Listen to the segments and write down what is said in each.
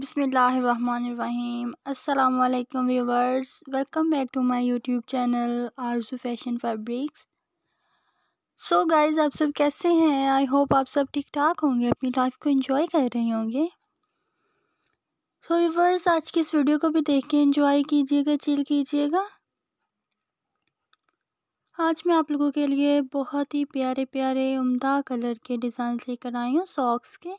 बिसमीम् अल्लाम viewers welcome back to my YouTube channel Arzoo fashion fabrics so guys आप सब कैसे हैं आई होप आप सब ठीक ठाक होंगे अपनी लाइफ को इन्जॉय कर रहे होंगे सो so, व्यूवर्स आज की इस वीडियो को भी देख के इन्जॉय कीजिएगा चिल कीजिएगा आज मैं आप लोगों के लिए बहुत ही प्यारे प्यारे उमदा कलर के डिज़ाइन लेकर आई हूँ सॉक्स के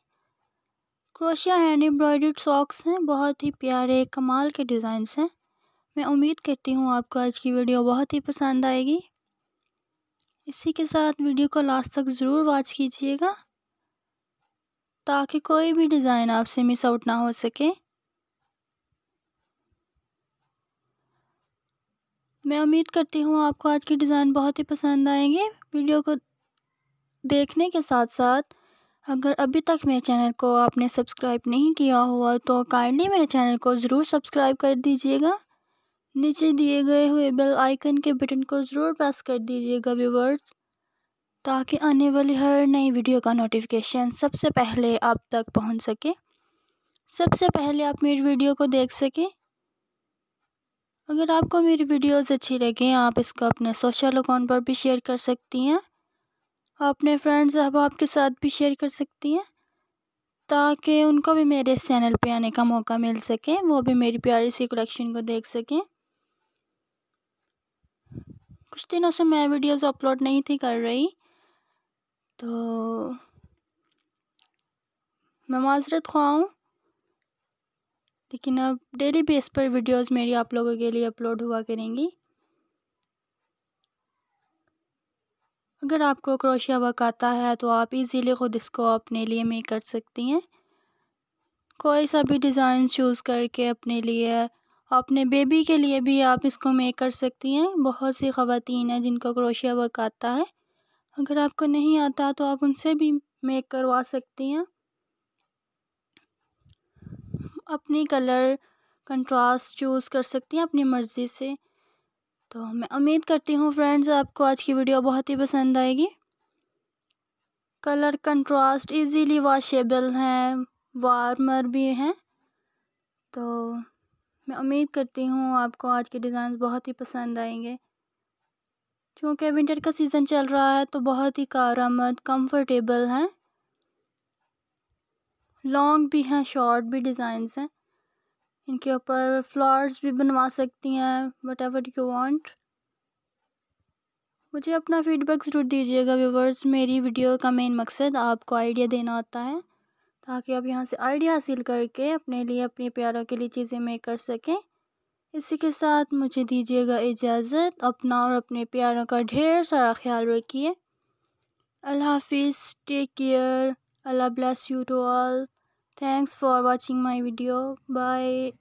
क्रोशिया हैंड एम्ब्रॉयड सॉक्स हैं बहुत ही प्यारे कमाल के डिज़ाइंस हैं मैं उम्मीद करती हूँ आपको आज की वीडियो बहुत ही पसंद आएगी इसी के साथ वीडियो को लास्ट तक ज़रूर वॉच कीजिएगा ताकि कोई भी डिज़ाइन आपसे मिस आउट ना हो सके मैं उम्मीद करती हूँ आपको आज की डिज़ाइन बहुत ही पसंद आएंगे वीडियो को देखने के साथ साथ अगर अभी तक मेरे चैनल को आपने सब्सक्राइब नहीं किया हुआ तो काइंडली मेरे चैनल को ज़रूर सब्सक्राइब कर दीजिएगा नीचे दिए गए हुए बेल आइकन के बटन को ज़रूर प्रेस कर दीजिएगा व्यूवर्स ताकि आने वाली हर नई वीडियो का नोटिफिकेशन सबसे पहले आप तक पहुंच सके सबसे पहले आप मेरी वीडियो को देख सकें अगर आपको मेरी वीडियोस अच्छी लगे आप इसको अपने सोशल अकाउंट पर भी शेयर कर सकती हैं अपने फ्रेंड्स अहबाब के साथ भी शेयर कर सकती हैं ताकि उनको भी मेरे इस चैनल पे आने का मौका मिल सके वो भी मेरी प्यारी सी कलेक्शन को देख सकें कुछ दिनों से मैं वीडियोस अपलोड नहीं थी कर रही तो मैं माजरत खुआ हूँ लेकिन अब डेली बेस पर वीडियोस मेरी आप लोगों के लिए अपलोड हुआ करेंगी अगर आपको क्रोशिया वर्क आता है तो आप इजीली ख़ुद इसको अपने लिए मेक कर सकती हैं कोई सा भी डिज़ाइन चूज़ करके अपने लिए अपने बेबी के लिए भी आप इसको मेक कर सकती हैं बहुत सी ख़वातीन हैं जिनको क्रोशिया वर्क आता है अगर आपको नहीं आता तो आप उनसे भी मेक करवा सकती हैं अपनी कलर कंट्रास्ट चूज़ कर सकती हैं अपनी मर्ज़ी से तो मैं उम्मीद करती हूँ फ्रेंड्स आपको आज की वीडियो बहुत ही पसंद आएगी कलर कंट्रास्ट इजीली वॉशेबल हैं वार्मर भी हैं तो मैं उम्मीद करती हूँ आपको आज के डिज़ाइन बहुत ही पसंद आएंगे चूँकि विंटर का सीज़न चल रहा है तो बहुत ही कारामद कंफर्टेबल हैं लॉन्ग भी हैं शॉर्ट भी डिज़ाइंस हैं इनके ऊपर फ्लावर्स भी बनवा सकती हैं वट एवर यू वॉन्ट मुझे अपना फ़ीडबैक ज़रूर दीजिएगा व्यूवर्स मेरी वीडियो का मेन मकसद आपको आइडिया देना होता है ताकि आप यहाँ से आइडिया हासिल करके अपने लिए अपने प्यारों के लिए चीज़ें मेक कर सकें इसी के साथ मुझे दीजिएगा इजाज़त अपना और अपने प्यारों का ढेर सारा ख्याल रखिए अल्लाह हाफिज़ take care Allah bless you to all thanks for watching my video bye